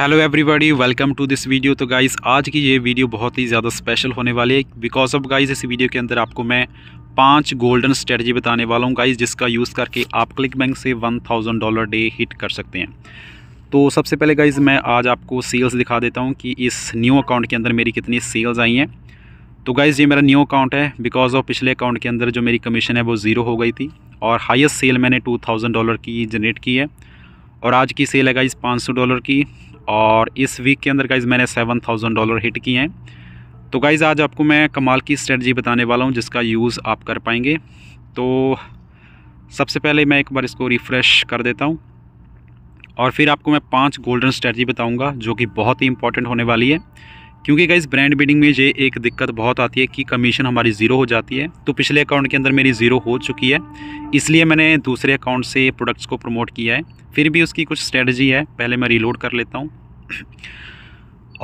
hello everybody welcome to this video तो guys आज की ये वीडियो बहुत ही ज़्यादा स्पेशल होने वाली है बिकॉज ऑफ गाइस इस वीडियो के अंदर आपको मैं पांच गोल्डन स्ट्रेटजी बताने वाला हूँ गाइस जिसका यूज़ करके आप क्लिक बैंक से one thousand dollar day hit कर सकते हैं तो सबसे पहले गाइज़ मैं आज आपको सेल्स दिखा देता हूँ कि इस न्यू अकाउंट के अंदर मेरी कितनी सेल्स आई हैं तो गाइज़ ये मेरा न्यू अकाउंट है बिकॉज ऑफ पिछले अकाउंट के अंदर जो मेरी कमीशन है वो ज़ीरो हो गई थी और हाइस्ट सेल मैंने टू थाउजेंड डॉलर की जनरेट की है और आज की सेल है गाइज़ पाँच सौ डॉलर की और इस वीक के अंदर गाइज मैंने सेवन थाउजेंड डॉलर हिट किए हैं तो गाइज़ आज आपको मैं कमाल की स्ट्रेटजी बताने वाला हूँ जिसका यूज़ आप कर पाएंगे तो सबसे पहले मैं एक बार इसको रिफ़्रेश कर देता हूँ और फिर आपको मैं पांच गोल्डन स्ट्रेटजी बताऊँगा जो कि बहुत ही इंपॉर्टेंट होने वाली है क्योंकि गाइज ब्रांड बिल्डिंग में ये एक दिक्कत बहुत आती है कि कमीशन हमारी ज़ीरो हो जाती है तो पिछले अकाउंट के अंदर मेरी ज़ीरो हो चुकी है इसलिए मैंने दूसरे अकाउंट से प्रोडक्ट्स को प्रमोट किया है फिर भी उसकी कुछ स्ट्रेटजी है पहले मैं रीलोड कर लेता हूँ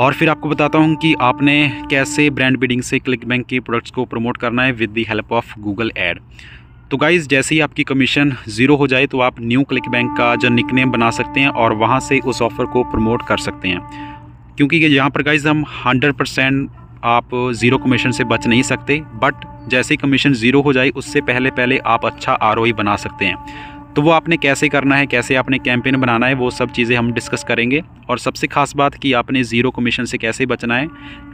और फिर आपको बताता हूँ कि आपने कैसे ब्रांड बिल्डिंग से क्लिक बैंक के प्रोडक्ट्स को प्रमोट करना है with the help of Google ad तो गाइज़ जैसे ही आपकी कमीशन ज़ीरो हो जाए तो आप न्यू क्लिक बैंक का जो निकनेम बना सकते हैं और वहाँ से उस ऑफ़र को प्रमोट कर सकते हैं क्योंकि ये यहाँ पर गाइज हम हंड्रेड परसेंट आप ज़ीरो कमीशन से बच नहीं सकते बट जैसे ही कमीशन ज़ीरो हो जाए उससे पहले पहले आप अच्छा आर e बना सकते हैं तो वो आपने कैसे करना है कैसे आपने कैंपेन बनाना है वो सब चीज़ें हम डिस्कस करेंगे और सबसे खास बात कि आपने ज़ीरो कमीशन से कैसे बचना है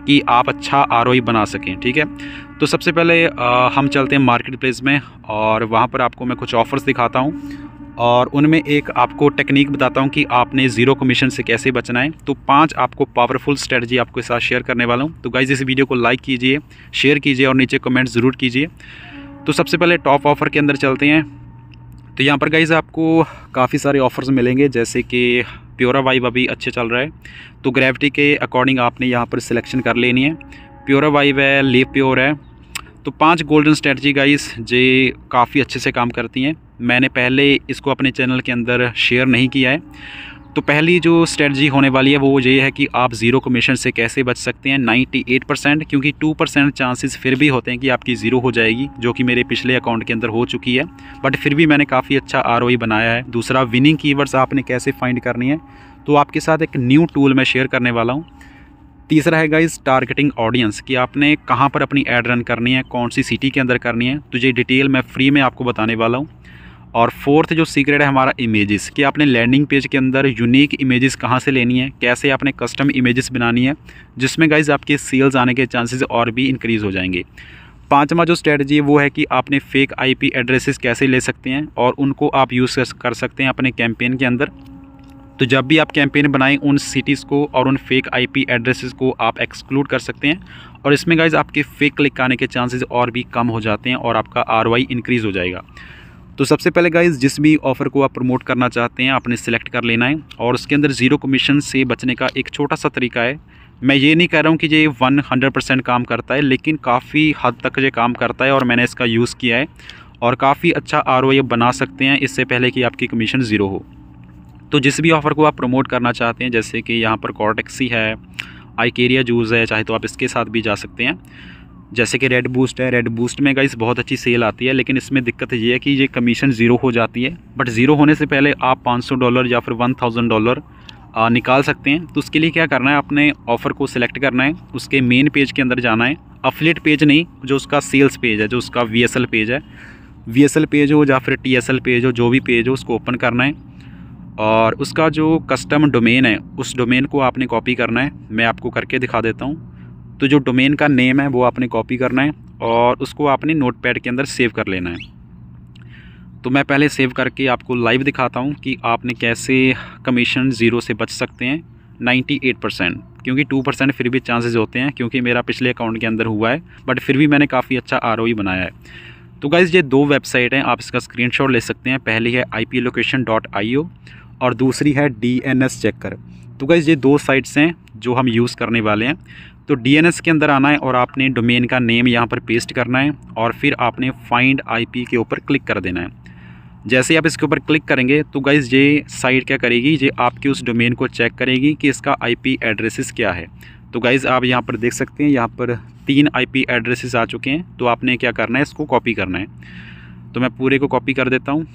कि आप अच्छा आर e बना सकें ठीक है तो सबसे पहले आ, हम चलते हैं मार्केट प्लेस में और वहाँ पर आपको मैं कुछ ऑफ़र्स दिखाता हूँ और उनमें एक आपको टेक्निक बताता हूँ कि आपने ज़ीरो कमीशन से कैसे बचना है तो पांच आपको पावरफुल स्ट्रेटजी आपके साथ शेयर करने वाला हूँ तो गाइज इस वीडियो को लाइक कीजिए शेयर कीजिए और नीचे कमेंट ज़रूर कीजिए तो सबसे पहले टॉप ऑफ़र के अंदर चलते हैं तो यहाँ पर गाइज़ आपको काफ़ी सारे ऑफ़र्स मिलेंगे जैसे कि प्योरा वाइब अभी अच्छे चल रहा है तो ग्रेविटी के अकॉर्डिंग आपने यहाँ पर सिलेक्शन कर लेनी है प्योरा वाइब है लिप प्योर है तो पांच गोल्डन स्ट्रेटजी गाइस जे काफ़ी अच्छे से काम करती हैं मैंने पहले इसको अपने चैनल के अंदर शेयर नहीं किया है तो पहली जो स्ट्रेटजी होने वाली है वो ये है कि आप ज़ीरो कमीशन से कैसे बच सकते हैं 98 परसेंट क्योंकि 2 परसेंट चांसेस फिर भी होते हैं कि आपकी ज़ीरो हो जाएगी जो कि मेरे पिछले अकाउंट के अंदर हो चुकी है बट फिर भी मैंने काफ़ी अच्छा आर बनाया है दूसरा विनिंग कीवर्ड्स आपने कैसे फाइंड करनी है तो आपके साथ एक न्यू टूल मैं शेयर करने वाला हूँ तीसरा है गाइज टारगेटिंग ऑडियंस कि आपने कहाँ पर अपनी एड रन करनी है कौन सी सिटी के अंदर करनी है तो ये डिटेल मैं फ्री में आपको बताने वाला हूँ और फोर्थ जो सीक्रेट है हमारा इमेजेस कि आपने लैंडिंग पेज के अंदर यूनिक इमेजेस कहाँ से लेनी है कैसे आपने कस्टम इमेजेस बनानी है जिसमें गाइज आपके सेल्स आने के चांसेस और भी इंक्रीज़ हो जाएंगे पांचवा जो स्ट्रेटजी है वो है कि आपने फेक आईपी एड्रेसेस कैसे ले सकते हैं और उनको आप यूज़ कर सकते हैं अपने कैंपेन के अंदर तो जब भी आप कैंपेन बनाएं उन सिटीज़ को और उन फेक आईपी एड्रेसेस को आप एक्सक्लूड कर सकते हैं और इसमें गाइज आपके फेक क्लिक आने के चांसेस और भी कम हो जाते हैं और आपका आर इंक्रीज़ हो जाएगा तो सबसे पहले गाइज जिस भी ऑफ़र को आप प्रमोट करना चाहते हैं आपने सेलेक्ट कर लेना है और उसके अंदर ज़ीरो कमीशन से बचने का एक छोटा सा तरीका है मैं ये नहीं कह रहा हूँ कि ये वन हंड्रेड परसेंट काम करता है लेकिन काफ़ी हद तक ये काम करता है और मैंने इसका यूज़ किया है और काफ़ी अच्छा आर बना सकते हैं इससे पहले कि आपकी कमीशन ज़ीरो हो तो जिस भी ऑफ़र को आप प्रमोट करना चाहते हैं जैसे कि यहाँ पर कॉर्टेक्सी है आइकेरिया जूस है चाहे तो आप इसके साथ भी जा सकते हैं जैसे कि रेड बूस्ट है रेड बूस्ट में गाइस बहुत अच्छी सेल आती है लेकिन इसमें दिक्कत ये है कि ये कमीशन ज़ीरो हो जाती है बट ज़ीरो होने से पहले आप 500 डॉलर या फिर 1000 डॉलर निकाल सकते हैं तो उसके लिए क्या करना है आपने ऑफ़र को सिलेक्ट करना है उसके मेन पेज के अंदर जाना है अफिलेट पेज नहीं जो उसका सेल्स पेज है जो उसका वी पेज है वी पेज हो या फिर टी पेज हो जो भी पेज हो उसको ओपन करना है और उसका जो कस्टम डोमेन है उस डोमेन को आपने कॉपी करना है मैं आपको करके दिखा देता हूँ तो जो डोमेन का नेम है वो आपने कॉपी करना है और उसको आपने नोटपैड के अंदर सेव कर लेना है तो मैं पहले सेव करके आपको लाइव दिखाता हूँ कि आपने कैसे कमीशन ज़ीरो से बच सकते हैं एट परसेंट क्योंकि टू परसेंट फिर भी चांसेस होते हैं क्योंकि मेरा पिछले अकाउंट के अंदर हुआ है बट फिर भी मैंने काफ़ी अच्छा आर e बनाया है तो गाइज़ ये दो वेबसाइट हैं आप इसका स्क्रीनशॉट ले सकते हैं पहली है I P location dot I O और दूसरी है डी एन एस चेक कर तो गाइज़ ये दो साइट्स हैं जो हम यूज़ करने वाले हैं तो डीएनएस के अंदर आना है और आपने डोमेन का नेम यहाँ पर पेस्ट करना है और फिर आपने फाइंड आईपी के ऊपर क्लिक कर देना है जैसे आप इसके ऊपर क्लिक करेंगे तो गाइज ये साइट क्या करेगी ये आपके उस डोमेन को चेक करेगी कि इसका पी एड्रेसेस क्या है तो गाइज़ आप यहाँ पर देख सकते हैं यहाँ पर तीन पी एड्रेसेस आ चुके हैं तो आपने क्या करना है इसको कॉपी करना है तो मैं पूरे को कॉपी कर देता हूँ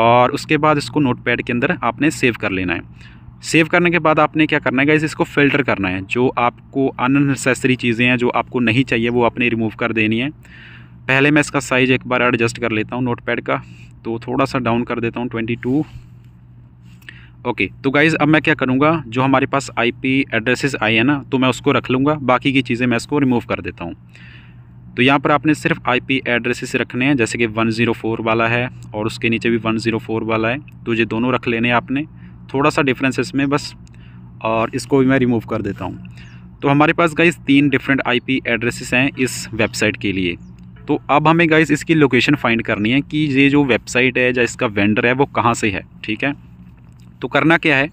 और उसके बाद इसको पैड के अंदर आपने सेव कर लेना है सेव करने के बाद आपने क्या करना है गाइज इसको फ़िल्टर करना है जो आपको अननेसेसरी चीज़ें हैं जो आपको नहीं चाहिए वो आपने रिमूव कर देनी है पहले मैं इसका साइज़ एक बार एडजस्ट कर लेता हूँ नोटपैड का तो थोड़ा सा डाउन कर देता हूँ ट्वेंटी टू ओके तो गाइज़ अब मैं क्या करूँगा जो हमारे पास आईपी एड्रेसेस आए हैं ना तो मैं उसको रख लूँगा बाकी की चीज़ें मैं इसको रिमूव कर देता हूँ तो यहाँ पर आपने सिर्फ आईपी एड्रेसेस रखने हैं जैसे कि 104 वाला है और उसके नीचे भी 104 वाला है तो ये दोनों रख लेने आपने थोड़ा सा डिफरेंस इसमें बस और इसको भी मैं रिमूव कर देता हूँ तो हमारे पास गाइस तीन डिफरेंट आईपी एड्रेसेस हैं इस वेबसाइट के लिए तो अब हमें गाइस इसकी लोकेशन फाइंड करनी है कि ये जो वेबसाइट है या इसका वेंडर है वो कहाँ से है ठीक है तो करना क्या है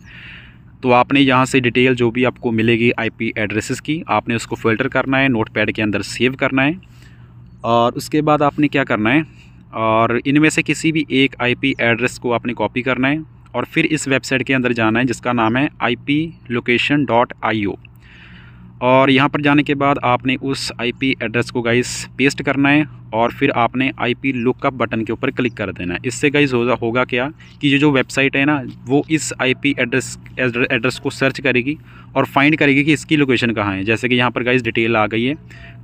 तो आपने यहाँ से डिटेल जो भी आपको मिलेगी आईपी एड्रेसेस की आपने उसको फ़िल्टर करना है नोटपैड के अंदर सेव करना है और उसके बाद आपने क्या करना है और इनमें से किसी भी एक आई एड्रेस को आपने कॉपी करना है और फिर इस वेबसाइट के अंदर जाना है जिसका नाम है I P location dot I O और यहाँ पर जाने के बाद आपने उस आईपी एड्रेस को गाइस पेस्ट करना है और फिर आपने आईपी लुकअप बटन के ऊपर क्लिक कर देना है इससे गाइस होगा हो क्या कि ये जो वेबसाइट है ना वो इस आईपी एड्रेस एड्रेस को सर्च करेगी और फाइंड करेगी कि इसकी लोकेशन कहाँ है जैसे कि यहाँ पर गाइस डिटेल आ गई है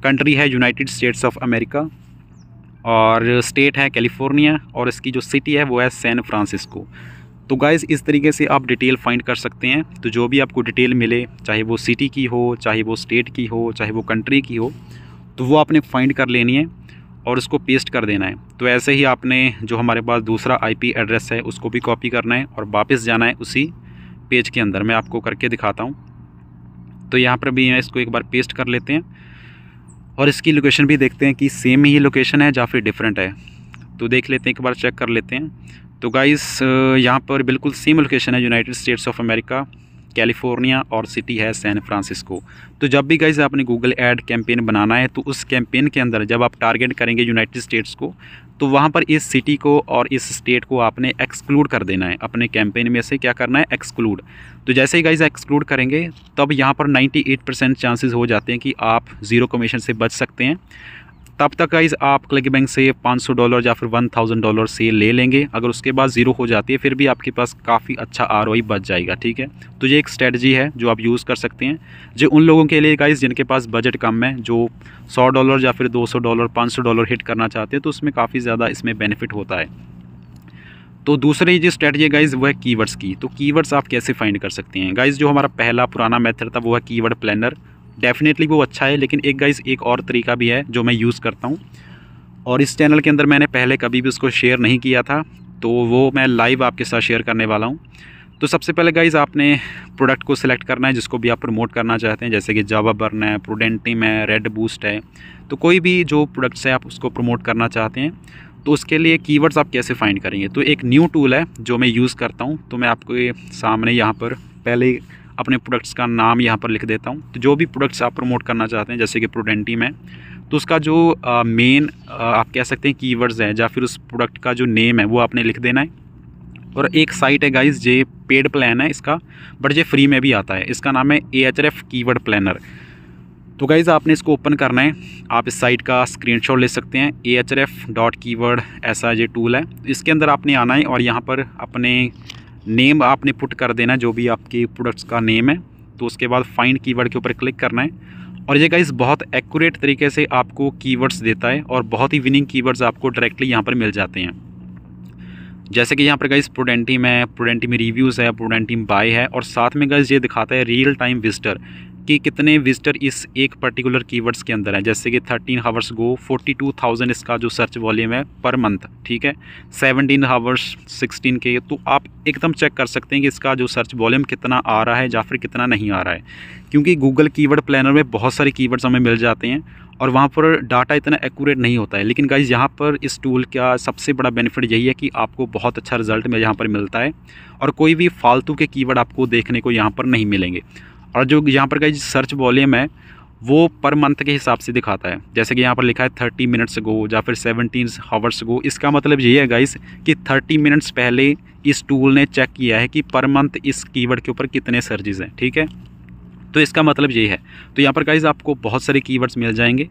कंट्री है यूनाइटेड स्टेट्स ऑफ अमेरिका और स्टेट है कैलिफोर्निया और इसकी जो सिटी है वो है सैन फ्रांसिस्को तो गाइज़ इस तरीके से आप डिटेल फाइंड कर सकते हैं तो जो भी आपको डिटेल मिले चाहे वो सिटी की हो चाहे वो स्टेट की हो चाहे वो कंट्री की हो तो वो आपने फाइंड कर लेनी है और उसको पेस्ट कर देना है तो ऐसे ही आपने जो हमारे पास दूसरा आईपी एड्रेस है उसको भी कॉपी करना है और वापस जाना है उसी पेज के अंदर मैं आपको करके दिखाता हूँ तो यहाँ पर भी इसको एक बार पेस्ट कर लेते हैं और इसकी लोकेशन भी देखते हैं कि सेम ही लोकेशन है या फिर डिफरेंट है तो देख लेते हैं एक बार चेक कर लेते हैं तो गाइस यहाँ पर बिल्कुल सेम लोकेशन है United States of America California और सिटी है सैन फ्रांसिस्को तो जब भी गाइज आपने गूगल ऐड कैंपेन बनाना है तो उस कैंपेन के अंदर जब आप टारगेट करेंगे यूनाइटेड स्टेट्स को तो वहाँ पर इस सिटी को और इस स्टेट को आपने एक्सक्लूड कर देना है अपने कैंपेन में से क्या करना है एक्सक्लूड तो जैसे ही गाइज एक्सक्लूड करेंगे तब यहाँ पर 98 परसेंट चांसेस हो जाते हैं कि आप ज़ीरो कमीशन से बच सकते हैं तब तक गाइज़ आप क्लिक बैंक से 500 डॉलर या फिर 1000 डॉलर से ले लेंगे अगर उसके बाद ज़ीरो हो जाती है फिर भी आपके पास काफ़ी अच्छा आर बच जाएगा ठीक है तो ये एक स्ट्रेटजी है जो आप यूज़ कर सकते हैं जो उन लोगों के लिए गाइज़ जिनके पास बजट कम है जो सौ डॉलर या फिर दो डॉलर पाँच डॉलर हिट करना चाहते हैं तो उसमें काफ़ी ज़्यादा इसमें बेनिफिट होता है तो दूसरी जो स्ट्रेटजी है गाइज़ वो है कीवर्ड्स की तो कीवर्ड्स आप कैसे फाइंड कर सकते हैं गाइज़ जो हमारा पहला पुराना मेथड था वो है कीवर्ड प्लानर डेफिनेटली वो अच्छा है लेकिन एक गाइज़ एक और तरीका भी है जो मैं यूज़ करता हूँ और इस चैनल के अंदर मैंने पहले कभी भी उसको शेयर नहीं किया था तो वो मैं लाइव आपके साथ शेयर करने वाला हूँ तो सबसे पहले गाइज़ आपने प्रोडक्ट को सिलेक्ट करना है जिसको भी आप प्रमोट करना चाहते हैं जैसे कि जावा बर्न है प्रोडेंटिम है रेड बूस्ट है तो कोई भी जो प्रोडक्ट्स है आप उसको प्रमोट करना चाहते हैं तो उसके लिए कीवर्ड्स आप कैसे फाइंड करेंगे तो एक न्यू टूल है जो मैं यूज़ करता हूँ तो मैं आपके सामने यहाँ पर पहले अपने प्रोडक्ट्स का नाम यहाँ पर लिख देता हूँ तो जो भी प्रोडक्ट्स आप प्रमोट करना चाहते हैं जैसे कि प्रोडेंटी में तो उसका जो मेन आप कह सकते हैं कीवर्ड्स हैं या फिर उस प्रोडक्ट का जो नेम है वो आपने लिख देना है और एक साइट है गाइज ये पेड प्लान है इसका बट ये फ्री में भी आता है इसका नाम है A H R F keyword planner तो गाइज़ आपने इसको ओपन करना है आप इस साइट का स्क्रीनशॉट ले सकते हैं A H R F dot keyword ऐसा ये टूल है इसके अंदर आपने आना है और यहाँ पर अपने नेम आपने पुट कर देना जो भी आपके प्रोडक्ट्स का नेम है तो उसके बाद फाइंड कीवर्ड के ऊपर क्लिक करना है और ये गाइस बहुत एक्यूरेट तरीके से आपको कीवर्ड्स देता है और बहुत ही विनिंग कीवर्ड्स आपको डायरेक्टली यहाँ पर मिल जाते हैं जैसे कि यहाँ पर गाइस प्रोडेंटी में प्रोडेंटी में रिव्यूज़ है प्रोडेंटी में बाय है और साथ में गाइस ये दिखाता है रियल टाइम विजिटर कि कितने विजिटर इस एक पर्टिकुलर कीवर्ड्स के अंदर हैं जैसे कि thirteen hours go forty two thousand इसका जो सर्च वॉल्यूम है पर मंथ ठीक है सेवनटीन हावर्स सिक्सटीन के तो आप एकदम चेक कर सकते हैं कि इसका जो सर्च वॉल्यूम कितना आ रहा है या फिर कितना नहीं आ रहा है क्योंकि गूगल कीवर्ड प्लानर में बहुत सारे कीवर्ड्स हमें मिल जाते हैं और वहाँ पर डाटा इतना एक्यूरेट नहीं होता है लेकिन गाइज यहाँ पर इस टूल का सबसे बड़ा बेनिफिट यही है कि आपको बहुत अच्छा रिजल्ट में यहाँ पर मिलता है और कोई भी फालतू के कीवर्ड आपको देखने को यहाँ पर नहीं मिलेंगे और जो यहाँ पर का सर्च वॉल्यूम है वो पर मंथ के हिसाब से दिखाता है जैसे कि यहाँ पर लिखा है थर्टी मिनट्स गो या फिर सेवनटीन हावर्स गो इसका मतलब ये है गाइस कि थर्टी मिनट्स पहले इस टूल ने चेक किया है कि पर मंथ इस कीवर्ड के ऊपर कितने सर्जेस हैं ठीक है तो इसका मतलब ये है तो यहाँ पर गाइज़ आपको बहुत सारे कीवर्ड्स मिल जाएंगे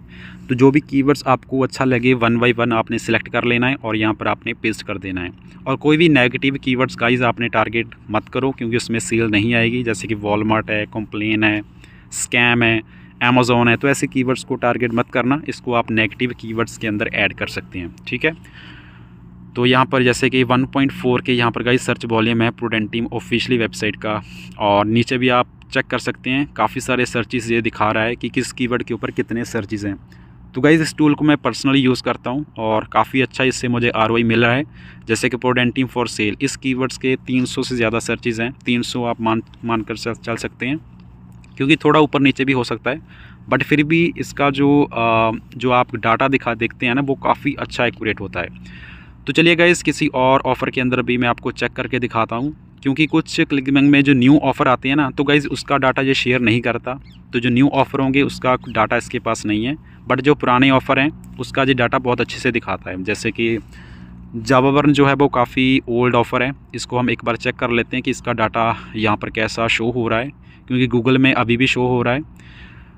तो जो भी कीवर्ड्स आपको अच्छा लगे वन बाई वन आपने सेलेक्ट कर लेना है और यहाँ पर आपने पेस्ट कर देना है और कोई भी नेगेटिव कीवर्ड्स गाइज़ आपने टारगेट मत करो क्योंकि उसमें सेल नहीं आएगी जैसे कि वॉलमार्ट है कंप्लेन है स्कैम है अमेज़ोन है तो ऐसे कीवर्ड्स को टारगेट मत करना इसको आप नेगेटिव कीवर्ड्स के अंदर ऐड कर सकते हैं ठीक है तो यहाँ पर जैसे कि 1.4 के यहाँ पर गाइस सर्च वॉल्यूम है प्रोडेंट टीम ऑफिशियली वेबसाइट का और नीचे भी आप चेक कर सकते हैं काफ़ी सारे सर्चिज़ ये दिखा रहा है कि किस कीवर्ड के ऊपर कितने सर्चिज़ हैं तो गई इस टूल को मैं पर्सनली यूज़ करता हूँ और काफ़ी अच्छा इससे मुझे आर मिल रहा है जैसे कि प्रोडेंट टीम फॉर सेल इस कीवर्ड्स के 300 से ज़्यादा सर्चिज़ हैं 300 आप मान मान कर चल सकते हैं क्योंकि थोड़ा ऊपर नीचे भी हो सकता है बट फिर भी इसका जो आ, जो आप डाटा दिखा देखते हैं ना वो काफ़ी अच्छा एक्यूरेट होता है तो चलिए गाइस किसी और ऑफ़र के अंदर भी मैं आपको चेक करके दिखाता हूँ क्योंकि कुछ क्लिकबैंक में जो न्यू ऑफ़र आते हैं ना तो गाइज़ उसका डाटा ये शेयर नहीं करता तो जो न्यू ऑफ़र होंगे उसका डाटा इसके पास नहीं है बट जो पुराने ऑफ़र हैं उसका जो डाटा बहुत अच्छे से दिखाता है जैसे कि जावाबर्न जो है वो काफ़ी ओल्ड ऑफ़र है इसको हम एक बार चेक कर लेते हैं कि इसका डाटा यहाँ पर कैसा शो हो रहा है क्योंकि गूगल में अभी भी शो हो रहा है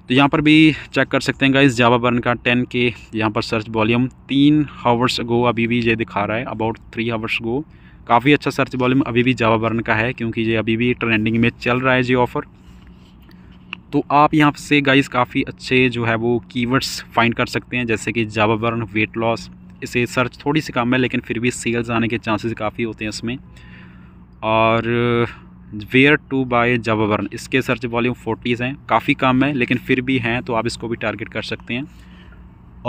तो यहाँ पर भी चेक कर सकते हैं गाइज जावा बर्न का टेन के यहाँ पर सर्च वॉल्यूम तीन हावर्स गो अभी भी ये दिखा रहा है अबाउट थ्री हावर्स गो काफ़ी अच्छा सर्च वॉल्यूम अभी भी जावा बर्न का है क्योंकि ये अभी भी ट्रेंडिंग में चल रहा है ये ऑफ़र तो आप यहाँ से गाइज काफ़ी अच्छे जो है वो कीवर्ड्स फाइंड कर सकते हैं जैसे कि जावा बर्न वेट लॉस इसे सर्च थोड़ी सी कम है लेकिन फिर भी सेल्स आने के चांसेस काफ़ी होते हैं इसमें और वेयर टू बाय जावाबर्न इसके सर्च वॉल्यूम फोर्टीज़ हैं काफ़ी कम है लेकिन फिर भी हैं तो आप इसको भी टारगेट कर सकते हैं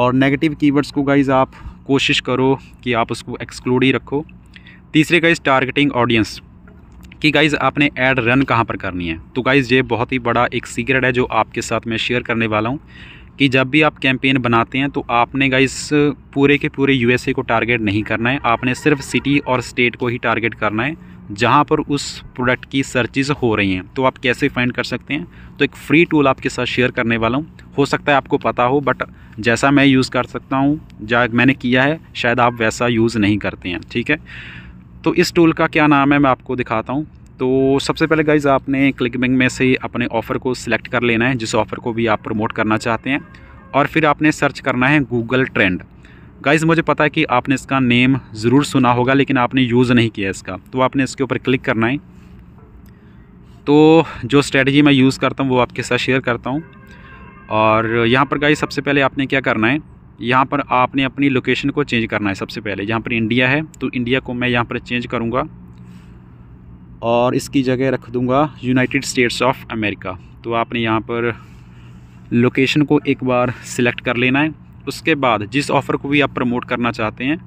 और नेगेटिव कीवर्ड्स को गाइज आप कोशिश करो कि आप उसको एक्सक्लूड ही रखो तीसरे गाइज टारगेटिंग ऑडियंस कि गाइज़ आपने एड रन कहाँ पर करनी है तो गाइज़ ये बहुत ही बड़ा एक सीक्रेट है जो आपके साथ मैं शेयर करने वाला हूँ कि जब भी आप कैंपेन बनाते हैं तो आपने गाइस पूरे के पूरे यूएसए को टारगेट नहीं करना है आपने सिर्फ सिटी और स्टेट को ही टारगेट करना है जहाँ पर उस प्रोडक्ट की सर्चिज़ हो रही हैं तो आप कैसे फाइंड कर सकते हैं तो एक फ्री टूल आपके साथ शेयर करने वाला हूँ हो सकता है आपको पता हो बट जैसा मैं यूज़ कर सकता हूँ जहाँ मैंने किया है शायद आप वैसा यूज़ नहीं करते हैं ठीक है तो इस टूल का क्या नाम है मैं आपको दिखाता हूँ तो सबसे पहले गाइज़ आपने क्लिक बैंक में से अपने ऑफ़र को सिलेक्ट कर लेना है जिस ऑफ़र को भी आप प्रमोट करना चाहते हैं और फिर आपने सर्च करना है गूगल ट्रेंड गाइज मुझे पता है कि आपने इसका नेम ज़रूर सुना होगा लेकिन आपने यूज़ नहीं किया इसका तो आपने इसके ऊपर क्लिक करना है तो जो स्ट्रेटजी मैं यूज़ करता हूँ वो आपके साथ शेयर करता हूँ और यहाँ पर गाइज सबसे पहले आपने क्या करना है यहाँ पर आपने अपनी लोकेशन को चेंज करना है सबसे पहले यहाँ पर इंडिया है तो इंडिया को मैं यहाँ पर चेंज करूँगा और इसकी जगह रख दूँगा यूनाइटेड स्टेट्स ऑफ अमेरिका तो आपने यहाँ पर लोकेशन को एक बार सिलेक्ट कर लेना है उसके बाद जिस ऑफ़र को भी आप प्रमोट करना चाहते हैं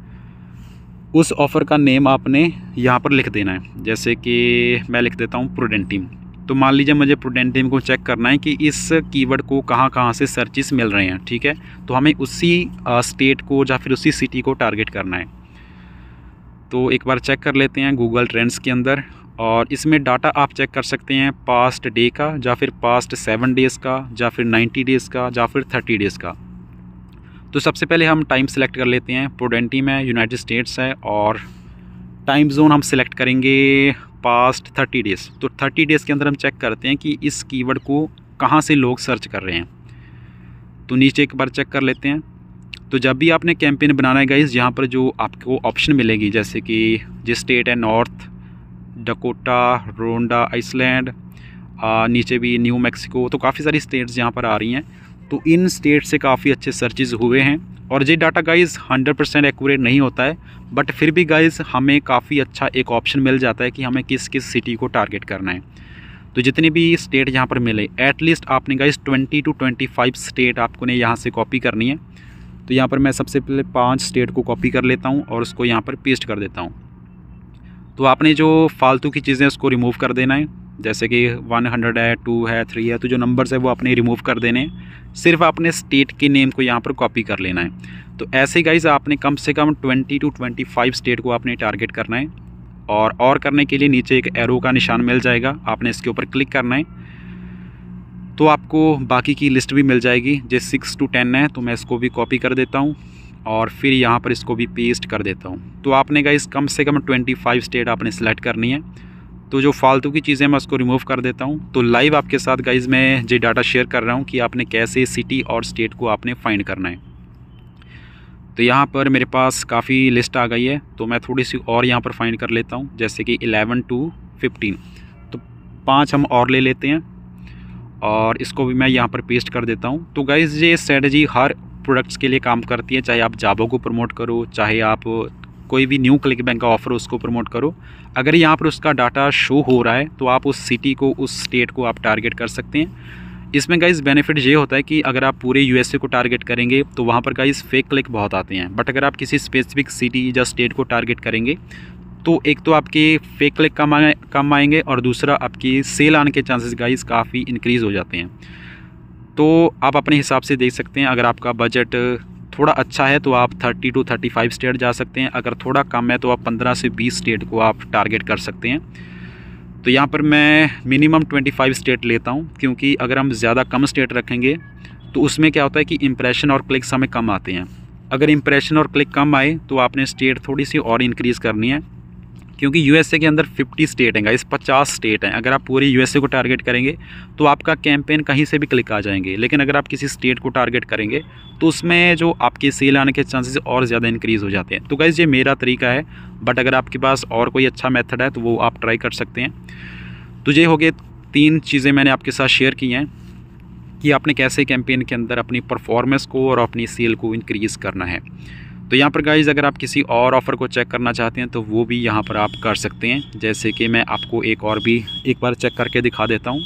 उस ऑफ़र का नेम आपने यहाँ पर लिख देना है जैसे कि मैं लिख देता हूँ प्रोडेंटीम तो मान लीजिए मुझे प्रोडेंटीम को चेक करना है कि इस कीवर्ड को कहाँ कहाँ से सर्चिस मिल रहे हैं ठीक है तो हमें उसी स्टेट को या फिर उसी सिटी को टारगेट करना है तो एक बार चेक कर लेते हैं गूगल ट्रेंड्स के अंदर और इसमें डाटा आप चेक कर सकते हैं पास्ट डे का या फिर पास्ट सेवन डेज़ का या फिर नाइन्टी डेज़ का या फिर थर्टी डेज़ का तो सबसे पहले हम टाइम सेलेक्ट कर लेते हैं प्रोडेंटी में यूनाइटेड स्टेट्स है और टाइम जोन हम सेलेक्ट करेंगे पास्ट थर्टी डेज़ तो थर्टी डेज़ के अंदर हम चेक करते हैं कि इस कीवर्ड को कहाँ से लोग सर्च कर रहे हैं तो नीचे एक बार चेक कर लेते हैं तो जब भी आपने कैंपेन बनाना है गाइज़ यहाँ पर जो आपको ऑप्शन मिलेगी जैसे कि जिस स्टेट है नॉर्थ डकोटा रोंडा आइसलैंड नीचे भी न्यू मैक्सिको तो काफ़ी सारी स्टेट्स यहाँ पर आ रही हैं तो इन स्टेट से काफ़ी अच्छे सर्चेज हुए हैं और ये डाटा गाइज 100 परसेंट एक्यूरेट नहीं होता है बट फिर भी गाइज हमें काफ़ी अच्छा एक ऑप्शन मिल जाता है कि हमें किस किस सिटी को टारगेट करना है तो जितने भी स्टेट यहाँ पर मिले एटलीस्ट आपने गाइज 20 टू 25 स्टेट आपको ने यहाँ से कॉपी करनी है तो यहाँ पर मैं सबसे पहले पाँच स्टेट को कॉपी कर लेता हूँ और उसको यहाँ पर पेस्ट कर देता हूँ तो आपने जो फालतू की चीज़ें उसको रिमूव कर देना है जैसे कि वन हंड्रेड है टू है थ्री है तो जो नंबर्स है वो अपने रिमूव कर देने सिर्फ आपने स्टेट के नेम को यहाँ पर कॉपी कर लेना है तो ऐसे गाइज आपने कम से कम twenty two twenty five state को आपने टारगेट करना है और और करने के लिए नीचे एक एरो का निशान मिल जाएगा आपने इसके ऊपर क्लिक करना है तो आपको बाकी की लिस्ट भी मिल जाएगी जिस सिक्स टू टेन है तो मैं इसको भी कॉपी कर देता हूँ और फिर यहाँ पर इसको भी पेस्ट कर देता हूँ तो आपने गाइज कम से कम ट्वेंटी फाइव स्टेट आपने सेलेक्ट करनी है तो जो फालतू की चीज़ें मैं उसको रिमूव कर देता हूँ तो लाइव आपके साथ गाइज़ मैं ये डाटा शेयर कर रहा हूँ कि आपने कैसे सिटी और स्टेट को आपने फाइंड करना है तो यहाँ पर मेरे पास काफ़ी लिस्ट आ गई है तो मैं थोड़ी सी और यहाँ पर फाइंड कर लेता हूँ जैसे कि एलेवन टू फिफ्टीन तो पाँच हम और ले लेते हैं और इसको भी मैं यहाँ पर पेस्ट कर देता हूँ तो गाइज़ ये स्ट्रेटजी हर प्रोडक्ट्स के लिए काम करती है चाहे आप जाबों को प्रमोट करो चाहे आप कोई भी न्यू क्लिक बैंक का ऑफर उसको प्रमोट करो अगर यहाँ पर उसका डाटा शो हो रहा है तो आप उस सिटी को उस स्टेट को आप टारगेट कर सकते हैं इसमें गाइज़ बेनिफिट ये होता है कि अगर आप पूरे यूएसए को टारगेट करेंगे तो वहाँ पर गाइज़ फेक क्लिक बहुत आते हैं बट अगर आप किसी स्पेसिफिक सिटी या स्टेट को टारगेट करेंगे तो एक तो आपके फेक क्लिक कम आए कम आएंगे और दूसरा आपकी सेल आने के चांसेस गाइज़ काफ़ी इंक्रीज़ हो जाते हैं तो आप अपने हिसाब से देख सकते हैं अगर आपका बजट थोड़ा अच्छा है तो आप 30 टू 35 स्टेट जा सकते हैं अगर थोड़ा कम है तो आप 15 से 20 स्टेट को आप टारगेट कर सकते हैं तो यहाँ पर मैं मिनिमम 25 स्टेट लेता हूँ क्योंकि अगर हम ज़्यादा कम स्टेट रखेंगे तो उसमें क्या होता है कि इम्प्रेशन और क्लिक्स हमें कम आते हैं अगर इम्प्रेशन और क्लिक कम आए तो आपने स्टेट थोड़ी सी और इंक्रीज़ करनी है क्योंकि यूएसए के अंदर 50 स्टेट हैं गाइस 50 स्टेट हैं अगर आप पूरे यूएसए को टारगेट करेंगे तो आपका कैंपेन कहीं से भी क्लिक आ जाएंगे लेकिन अगर आप किसी स्टेट को टारगेट करेंगे तो उसमें जो आपके सेल आने के चांसेस और ज़्यादा इंक्रीज़ हो जाते हैं तो गाइज़ ये मेरा तरीका है बट अगर आपके पास और कोई अच्छा मैथड है तो वो आप ट्राई कर सकते हैं तो ये हो गए तीन चीज़ें मैंने आपके साथ शेयर की हैं कि आपने कैसे कैंपेन के अंदर अपनी परफॉर्मेंस को और अपनी सेल को इनक्रीज़ करना है तो यहाँ पर गाइज़ अगर आप किसी और ऑफ़र को चेक करना चाहते हैं तो वो भी यहाँ पर आप कर सकते हैं जैसे कि मैं आपको एक और भी एक बार चेक करके दिखा देता हूँ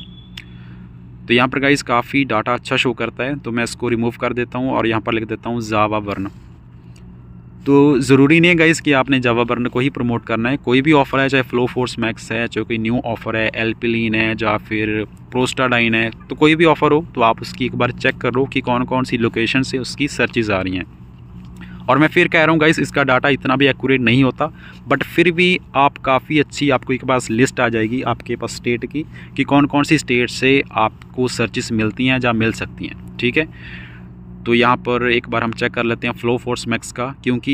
तो यहाँ पर गाइज़ काफ़ी डाटा अच्छा शो करता है तो मैं इसको रिमूव कर देता हूँ और यहाँ पर लिख देता हूँ जावा वर्न तो ज़रूरी नहीं है गाइज़ कि आपने जावा वर्न को ही प्रमोट करना है कोई भी ऑफ़र है चाहे फ्लो फोर्स मैक्स है चाहे कोई न्यू ऑफ़र है एल्पिलीन है या फिर प्रोस्टाडाइन है तो कोई भी ऑफ़र हो तो आप उसकी एक बार चेक कर लो कि कौन कौन सी लोकेशन से उसकी सर्चिज़ आ रही हैं और मैं फिर कह रहा हूँ गाइस इसका डाटा इतना भी एक्यूरेट नहीं होता बट फिर भी आप काफ़ी अच्छी आपको एक पास लिस्ट आ जाएगी आपके पास स्टेट की कि कौन कौन सी स्टेट से आपको सर्चिस मिलती हैं या मिल सकती हैं ठीक है तो यहाँ पर एक बार हम चेक कर लेते हैं फ्लो फोर्स मैक्स का क्योंकि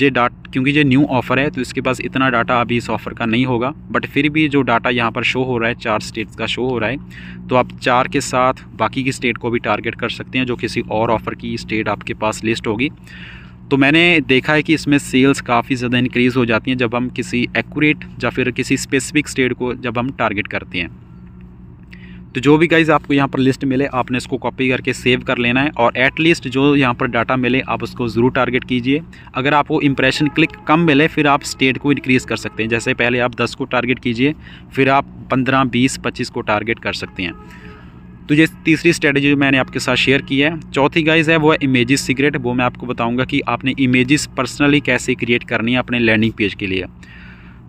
ये डाट क्योंकि ये न्यू ऑफ़र है तो इसके पास इतना डाटा अभी इस ऑफ़र का नहीं होगा बट फिर भी जो डाटा यहाँ पर शो हो रहा है चार स्टेट्स का शो हो रहा है तो आप चार के साथ बाकी की स्टेट को भी टारगेट कर सकते हैं जो किसी और ऑफ़र की स्टेट आपके पास लिस्ट होगी तो मैंने देखा है कि इसमें सेल्स काफ़ी ज़्यादा इंक्रीज़ हो जाती हैं जब हम किसी एक्यूरेट या फिर किसी स्पेसिफिक स्टेट को जब हम टारगेट करते हैं तो जो भी गाइज़ आपको यहाँ पर लिस्ट मिले आपने इसको कॉपी करके सेव कर लेना है और एटलीस्ट जो यहाँ पर डाटा मिले आप उसको ज़रूर टारगेट कीजिए अगर आपको इंप्रेशन क्लिक कम मिले फिर आप स्टेट को इंक्रीज़ कर सकते हैं जैसे पहले आप 10 को टारगेट कीजिए फिर आप 15, 20, 25 को टारगेट कर सकते हैं तो ये तीसरी स्ट्रेटेजी जो मैंने आपके साथ शेयर की है चौथी गाइज है वो है इमेजेस सीक्रेट वो मैं आपको बताऊंगा कि आपने इमेजेस पर्सनली कैसे क्रिएट करनी है अपने लैंडिंग पेज के लिए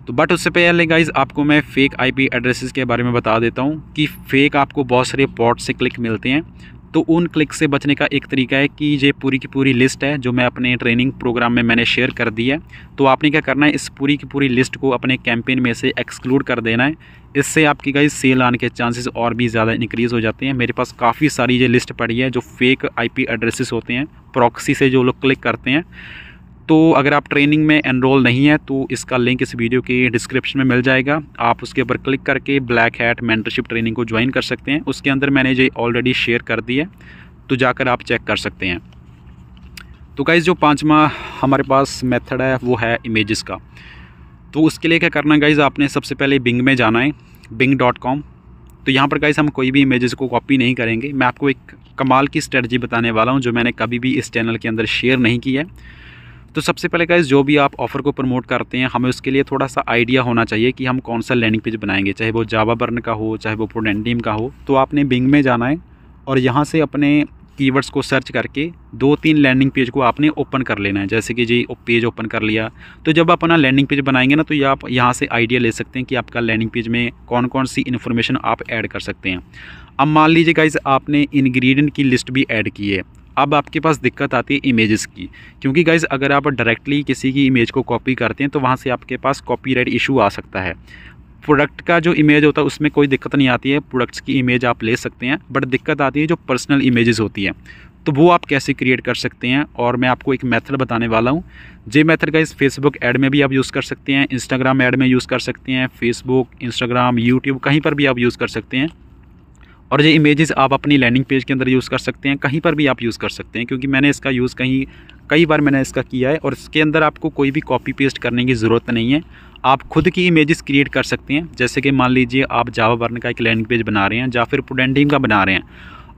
तो बट उससे पहले गाइज आपको मैं फ़ेक आईपी एड्रेसेस के बारे में बता देता हूँ कि फ़ेक आपको बहुत सारे पॉट से क्लिक मिलते हैं तो उन क्लिक से बचने का एक तरीका है कि ये पूरी की पूरी लिस्ट है जो मैं अपने ट्रेनिंग प्रोग्राम में मैंने शेयर कर दी है तो आपने क्या करना है इस पूरी की पूरी लिस्ट को अपने कैंपेन में से एक्सक्लूड कर देना है इससे आपकी गाइज सेल आने के चांसेस और भी ज़्यादा इंक्रीज़ हो जाते हैं मेरे पास काफ़ी सारी ये लिस्ट पड़ी है जो फेक आईपी एड्रेसेस होते हैं प्रॉक्सी से जो लोग क्लिक करते हैं तो अगर आप ट्रेनिंग में एनरोल नहीं है तो इसका लिंक इस वीडियो के डिस्क्रिप्शन में मिल जाएगा आप उसके ऊपर क्लिक करके ब्लैक हैट मेंटरशिप ट्रेनिंग को ज्वाइन कर सकते हैं उसके अंदर मैंने ये ऑलरेडी शेयर कर दी है तो जाकर आप चेक कर सकते हैं तो गाइज़ जो पाँचवा हमारे पास मेथड है वो है इमेज़ का तो उसके लिए क्या करना है गाइज़ आपने सबसे पहले बिंग में जाना है बिंग डॉट कॉम तो यहाँ पर गाइज़ हम कोई भी इमेजेस को कॉपी नहीं करेंगे मैं आपको एक कमाल की स्ट्रेटजी बताने वाला हूँ जो मैंने कभी भी इस चैनल के अंदर शेयर नहीं की है तो सबसे पहले गाइज़ जो भी आप ऑफ़र को प्रमोट करते हैं हमें उसके लिए थोड़ा सा आइडिया होना चाहिए कि हम कौन सा लैंडिंग पेज बनाएंगे चाहे वो जावा बर्न का हो चाहे वो प्रोडेंटीम का हो तो आपने बिंग में जाना है और यहाँ से अपने कीवर्ड्स को सर्च करके दो तीन लैंडिंग पेज को आपने ओपन कर लेना है जैसे कि जी पेज ओपन कर लिया तो जब आप अपना लैंडिंग पेज बनाएंगे ना तो ये आप यहाँ से आइडिया ले सकते हैं कि आपका लैंडिंग पेज में कौन कौन सी इन्फॉर्मेशन आप ऐड कर सकते हैं अब मान लीजिए गाइज आपने इन्ग्रीडियंट की लिस्ट भी ऐड की है अब आपके पास दिक्कत आती है इमेजेस की क्योंकि गाइज अगर आप डायरेक्टली किसी की इमेज को कॉपी करते हैं तो वहाँ से आपके पास कॉपीराइट इशू आ सकता है प्रोडक्ट का जो इमेज होता है उसमें कोई दिक्कत नहीं आती है प्रोडक्ट्स की इमेज आप ले सकते हैं बट दिक्कत आती है जो पर्सनल इमेजेस होती है तो वो आप कैसे क्रिएट कर सकते हैं और मैं आपको एक मेथड बताने वाला हूँ जे मेथड का इस फेसबुक ऐड में भी आप यूज़ कर सकते हैं इंस्टाग्राम ऐड में यूज़ कर सकते हैं फेसबुक इंस्टाग्राम यूट्यूब कहीं पर भी आप यूज़ कर सकते हैं और ये इमेजेस आप अपनी लैंडिंग पेज के अंदर यूज़ कर सकते हैं कहीं पर भी आप यूज़ कर सकते हैं क्योंकि मैंने इसका यूज़ कहीं कई बार मैंने इसका किया है और इसके अंदर आपको कोई भी कॉपी पेस्ट करने की ज़रूरत नहीं है आप खुद की इमेजेस क्रिएट कर सकते हैं जैसे कि मान लीजिए आप जावा वर्न का एक लैंड पेज बना रहे हैं या फिर पुडेंडिंग का बना रहे हैं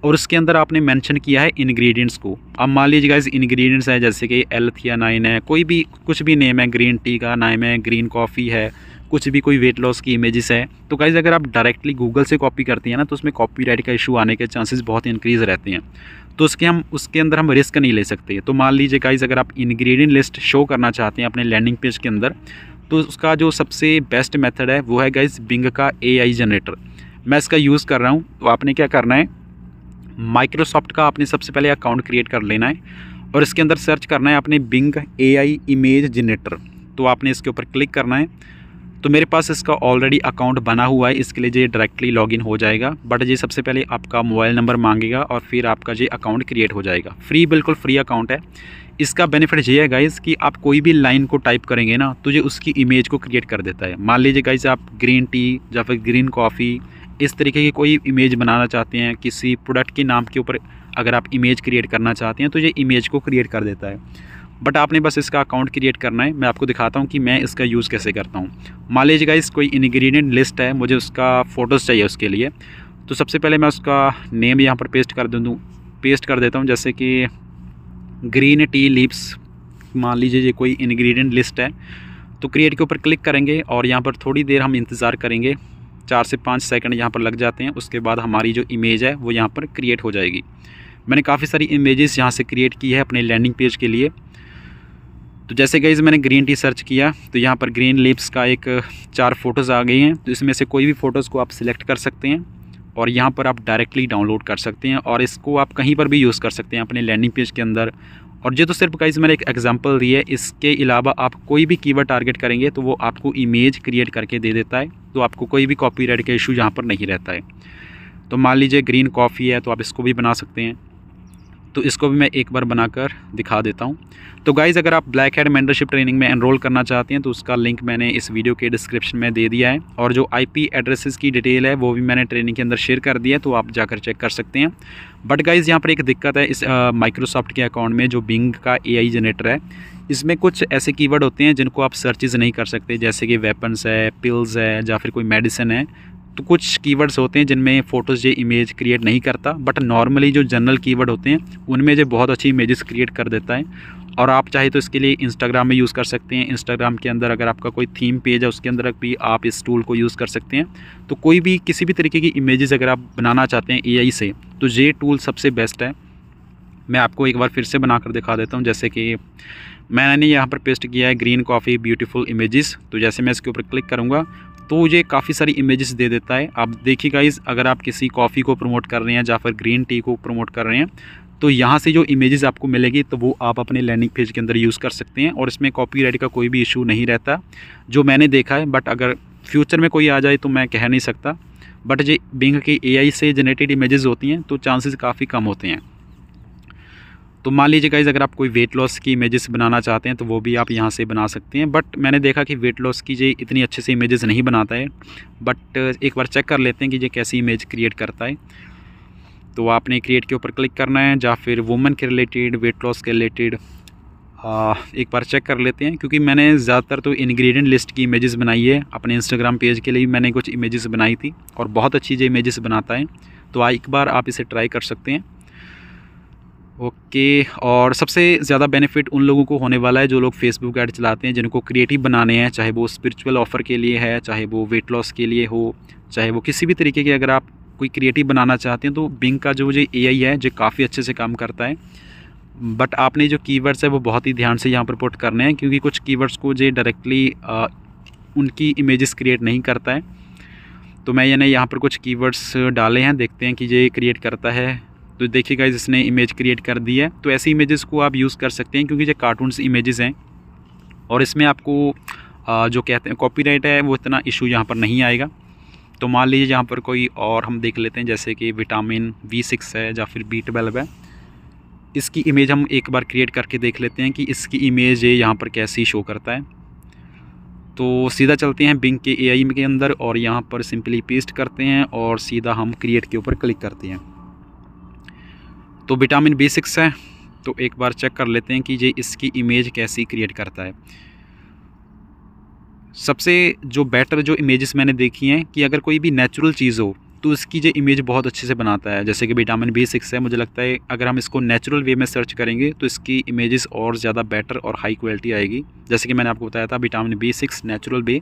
और उसके अंदर आपने मेंशन किया है इंग्रेडिएंट्स को अब मान लीजिए गाइज इंग्रेडिएंट्स हैं जैसे कि एल्थिया नाइन है कोई भी कुछ भी नेम है ग्रीन टी का नाइम है ग्रीन कॉफ़ी है कुछ भी कोई वेट लॉस की इमेजेस है तो गाइज़ अगर आप डायरेक्टली गूगल से कॉपी करते हैं ना तो उसमें कॉपीराइट का इशू आने के चांसेस बहुत इंक्रीज़ रहते हैं तो उसके हम उसके अंदर हम रिस्क नहीं ले सकते तो मान लीजिए गाइज़ अगर आप इन्ग्रीडियंट लिस्ट शो करना चाहते हैं अपने लैंडिंग पेज के अंदर तो उसका जो सबसे बेस्ट मेथड है वो है गाइज़ बिंग का ए जनरेटर मैं इसका यूज़ कर रहा हूँ तो आपने क्या करना है माइक्रोसॉफ्ट का आपने सबसे पहले अकाउंट क्रिएट कर लेना है और इसके अंदर सर्च करना है आपने Bing A I image generator तो आपने इसके ऊपर क्लिक करना है तो मेरे पास इसका ऑलरेडी अकाउंट बना हुआ है इसके लिए ये डायरेक्टली लॉगिन हो जाएगा बट ये सबसे पहले आपका मोबाइल नंबर मांगेगा और फिर आपका ये अकाउंट क्रिएट हो जाएगा फ्री बिल्कुल फ्री अकाउंट है इसका बेनिफिट ये है गाइज़ कि आप कोई भी लाइन को टाइप करेंगे ना तो ये उसकी इमेज को क्रिएट कर देता है मान लीजिए गाइज आप ग्रीन टी या फिर ग्रीन कॉफ़ी इस तरीके की कोई इमेज बनाना चाहते हैं किसी प्रोडक्ट के नाम के ऊपर अगर आप इमेज क्रिएट करना चाहते हैं तो ये इमेज को क्रिएट कर देता है बट आपने बस इसका अकाउंट क्रिएट करना है मैं आपको दिखाता हूँ कि मैं इसका यूज़ कैसे करता हूँ मान लीजिएगा इस कोई इन्ग्रीडियंट लिस्ट है मुझे उसका फ़ोटोज़ चाहिए उसके लिए तो सबसे पहले मैं उसका नेम यहाँ पर पेस्ट कर दूँ पेस्ट कर देता हूँ जैसे कि ग्रीन टी लिप्स मान लीजिए ये कोई इन्ग्रीडियंट लिस्ट है तो क्रिएट के ऊपर क्लिक करेंगे और यहाँ पर थोड़ी देर हम इंतज़ार करेंगे चार से पाँच सेकंड यहाँ पर लग जाते हैं उसके बाद हमारी जो इमेज है वो यहाँ पर क्रिएट हो जाएगी मैंने काफ़ी सारी इमेजेस यहाँ से क्रिएट की है अपने लैंडिंग पेज के लिए तो जैसे गई मैंने ग्रीन टी सर्च किया तो यहाँ पर ग्रीन लिप्स का एक चार फ़ोटोज़ आ गई हैं तो इसमें से कोई भी फ़ोटोज़ को आप सिलेक्ट कर सकते हैं और यहाँ पर आप डायरेक्टली डाउनलोड कर सकते हैं और इसको आप कहीं पर भी यूज़ कर सकते हैं अपने लैंडिंग पेज के अंदर और ये तो सिर्फ गाइज मैंने एक एग्जांपल दी है इसके अलावा आप कोई भी कीवर्ड टारगेट करेंगे तो वो आपको इमेज क्रिएट करके दे देता है तो आपको कोई भी कॉपीराइट का इशू यहाँ पर नहीं रहता है तो मान लीजिए ग्रीन कॉफ़ी है तो आप इसको भी बना सकते हैं तो इसको भी मैं एक बार बनाकर दिखा देता हूँ तो गाइज़ अगर आप ब्लैक हेड मेंटरशिप ट्रेनिंग में एनरोल करना चाहते हैं तो उसका लिंक मैंने इस वीडियो के डिस्क्रिप्शन में दे दिया है और जो आईपी एड्रेसेस की डिटेल है वो भी मैंने ट्रेनिंग के अंदर शेयर कर दिया है तो आप जाकर चेक कर सकते हैं बट गाइज़ यहाँ पर एक दिक्कत है इस माइक्रोसॉफ्ट के अकाउंट में जो बिंग का ए जनरेटर है इसमें कुछ ऐसे कीवर्ड होते हैं जिनको आप सर्चेज नहीं कर सकते जैसे कि वेपन्स है पिल्स है या फिर कोई मेडिसिन है तो कुछ कीवर्ड्स होते हैं जिनमें फ़ोटोज़ ये इमेज क्रिएट नहीं करता बट नॉर्मली जो जनरल कीवर्ड होते हैं उनमें ये बहुत अच्छी इमेजेस क्रिएट कर देता है और आप चाहे तो इसके लिए इंस्टाग्राम में यूज़ कर सकते हैं इंस्टाग्राम के अंदर अगर आपका कोई थीम पेज है उसके अंदर भी आप इस टूल को यूज़ कर सकते हैं तो कोई भी किसी भी तरीके की इमेजेस अगर आप बनाना चाहते हैं एआई से तो ये टूल सबसे बेस्ट है मैं आपको एक बार फिर से बनाकर दिखा देता हूँ जैसे कि मैंने यहाँ पर पेस्ट किया है ग्रीन कॉफ़ी ब्यूटीफुल इमेजेस तो जैसे मैं इसके ऊपर क्लिक करूँगा तो ये काफ़ी सारी इमेजेस दे देता है आप देखिए गाइज अगर आप किसी कॉफ़ी को प्रमोट कर रहे हैं या फिर ग्रीन टी को प्रमोट कर रहे हैं तो यहाँ से जो इमेजेस आपको मिलेगी तो वो आप अपने लैंडिंग पेज के अंदर यूज़ कर सकते हैं और इसमें कॉपीराइट का कोई भी इशू नहीं रहता जो मैंने देखा है बट अगर फ्यूचर में कोई आ जाए तो मैं कह नहीं सकता बट ये बिंग की एआई से जनरेटेड इमेजेस होती हैं तो चांसेस काफ़ी कम होते हैं तो मान लीजिए गाइज़ अगर आप कोई वेट लॉस की इमेजेस बनाना चाहते हैं तो वो भी आप यहाँ से बना सकते हैं बट मैंने देखा कि वेट लॉस की ये इतनी अच्छे से इमेजेस नहीं बनाता है बट uh, एक बार चेक कर लेते हैं कि ये कैसी इमेज क्रिएट करता है तो आपने क्रिएट के ऊपर क्लिक करना है या फिर वुमेन के रिलेटेड वेट लॉस के रिलेटेड एक बार चेक कर लेते हैं क्योंकि मैंने ज़्यादातर तो इन्ग्रीडियंट लिस्ट की इमेज़ बनाई है अपने इंस्टाग्राम पेज के लिए मैंने कुछ इमेज़ बनाई थी और बहुत अच्छी जो इमेज़ बनाता है तो एक बार आप इसे ट्राई कर सकते हैं ओके और सबसे ज़्यादा बेनिफिट उन लोगों को होने वाला है जो लोग फेसबुक ऐड चलाते हैं जिनको क्रिएटिव बनाने हैं चाहे वो स्पिरिचुअल ऑफर के लिए है चाहे वो वेट लॉस के लिए हो चाहे वो किसी भी तरीके के अगर आप कोई क्रिएटिव बनाना चाहते हैं तो बिंग का जो मुझे ए है जो काफ़ी अच्छे से काम करता है बट आपने जो कीवर्ड्स है वो बहुत ही ध्यान से यहाँ पर पुट करने हैं क्योंकि कुछ कीवर्ड्स को जो डायरेक्टली उनकी इमेजेस क्रिएट नहीं करता है तो मैं यानी यहाँ पर कुछ कीवर्ड्स डाले हैं देखते हैं कि ये क्रिएट करता है तो देखिए गाइज इसने इमेज क्रिएट कर दी है तो ऐसी इमेज़ को आप यूज़ कर सकते हैं क्योंकि ये कार्टून इमेजेस हैं और इसमें आपको जो कहते हैं कॉपीराइट है वो इतना इशू यहाँ पर नहीं आएगा तो मान लीजिए यहाँ पर कोई और हम देख लेते हैं जैसे कि विटामिन वी सिक्स है या फिर बी ट्वेल्व है इसकी इमेज हम एक बार क्रिएट करके देख लेते हैं कि इसकी इमेज ये यहाँ पर कैसी शो करता है तो सीधा चलते हैं बिंग के एआई के अंदर और यहाँ पर सिंपली पेस्ट करते हैं और सीधा हम क्रिएट के ऊपर क्लिक करते हैं तो विटामिन बी सिक्स है तो एक बार चेक कर लेते हैं कि ये इसकी इमेज कैसी क्रिएट करता है सबसे जो बेटर जो इमेजेस मैंने देखी हैं कि अगर कोई भी नेचुरल चीज़ हो तो इसकी ये इमेज बहुत अच्छे से बनाता है जैसे कि विटामिन बी सिक्स है मुझे लगता है अगर हम इसको नेचुरल वे में सर्च करेंगे तो इसकी इमेजेस और ज़्यादा बेटर और हाई क्वालिटी आएगी जैसे कि मैंने आपको बताया था vitamin B six natural way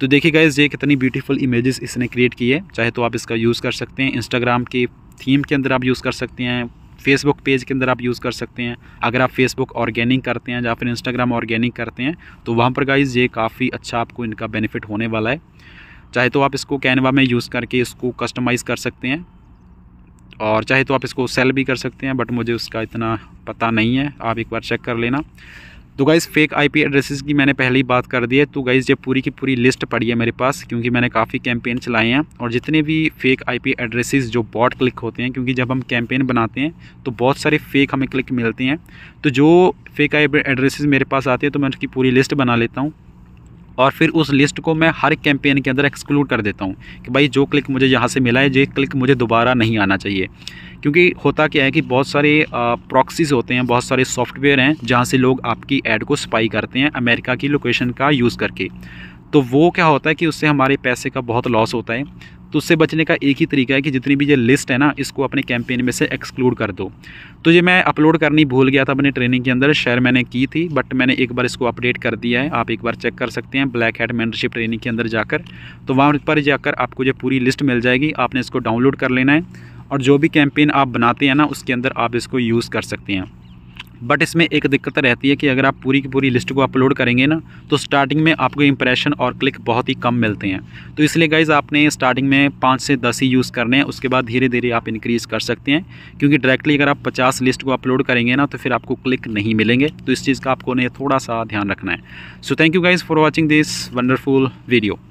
तो देखिए गाइज ये कितनी ब्यूटीफुल इमेजेस इसने क्रिएट की है चाहे तो आप इसका यूज़ कर सकते हैं इंस्टाग्राम के थीम के अंदर आप यूज़ कर सकते हैं फेसबुक पेज के अंदर आप यूज़ कर सकते हैं अगर आप फेसबुक ऑर्गेनिक करते हैं या फिर इंस्टाग्राम ऑर्गेनिक करते हैं तो वहाँ पर गाइज़ ये काफ़ी अच्छा आपको इनका बेनिफिट होने वाला है चाहे तो आप इसको कैनवा में यूज़ करके इसको कस्टमाइज़ कर सकते हैं और चाहे तो आप इसको सेल भी कर सकते हैं बट मुझे उसका इतना पता नहीं है आप एक बार चेक कर लेना तो गाइज़ फेक आईपी एड्रेसेस की मैंने पहले ही बात कर दी है तो गाइज़ ये पूरी की पूरी लिस्ट पड़ी है मेरे पास क्योंकि मैंने काफ़ी कैंपेन चलाए हैं और जितने भी फेक आईपी एड्रेसेस जो बॉट क्लिक होते हैं क्योंकि जब हम कैंपेन बनाते हैं तो बहुत सारे फेक हमें क्लिक मिलते हैं तो जो फेक आई एड्रेसेस मेरे पास आते हैं तो मैं उसकी पूरी लिस्ट बना लेता हूँ और फिर उस लिस्ट को मैं हर कैंपेन के अंदर एक्सक्लूड कर देता हूँ कि भाई जो क्लिक मुझे यहाँ से मिला है ये क्लिक मुझे दोबारा नहीं आना चाहिए क्योंकि होता क्या है कि बहुत सारे प्रॉक्सीज़ होते हैं बहुत सारे सॉफ्टवेयर हैं जहाँ से लोग आपकी ऐड को स्पाई करते हैं अमेरिका की लोकेशन का यूज़ करके तो वो क्या होता है कि उससे हमारे पैसे का बहुत लॉस होता है तो उससे बचने का एक ही तरीका है कि जितनी भी ये लिस्ट है ना इसको अपने कैंपेन में से एक्सक्लूड कर दो तो ये मैं अपलोड करनी भूल गया था अपनी ट्रेनिंग के अंदर शेयर मैंने की थी बट मैंने एक बार इसको अपडेट कर दिया है आप एक बार चेक कर सकते हैं ब्लैक हेड मेंटरशिप ट्रेनिंग के अंदर जाकर तो वहाँ पर जाकर आपको जो पूरी लिस्ट मिल जाएगी आपने इसको डाउनलोड कर लेना है और जो भी कैंपेन आप बनाते हैं ना उसके अंदर आप इसको यूज़ कर सकते हैं बट इसमें एक दिक्कत रहती है कि अगर आप पूरी की पूरी लिस्ट को अपलोड करेंगे ना तो स्टार्टिंग में आपको इंप्रेशन और क्लिक बहुत ही कम मिलते हैं तो इसलिए गाइज़ आपने स्टार्टिंग में पाँच से दस ही यूज़ करने हैं उसके बाद धीरे धीरे आप इंक्रीज़ कर सकते हैं क्योंकि डायरेक्टली अगर आप पचास लिस्ट को अपलोड करेंगे ना तो फिर आपको क्लिक नहीं मिलेंगे तो इस चीज़ का आपको उन्हें थोड़ा सा ध्यान रखना है so thank you guys for watching this wonderful video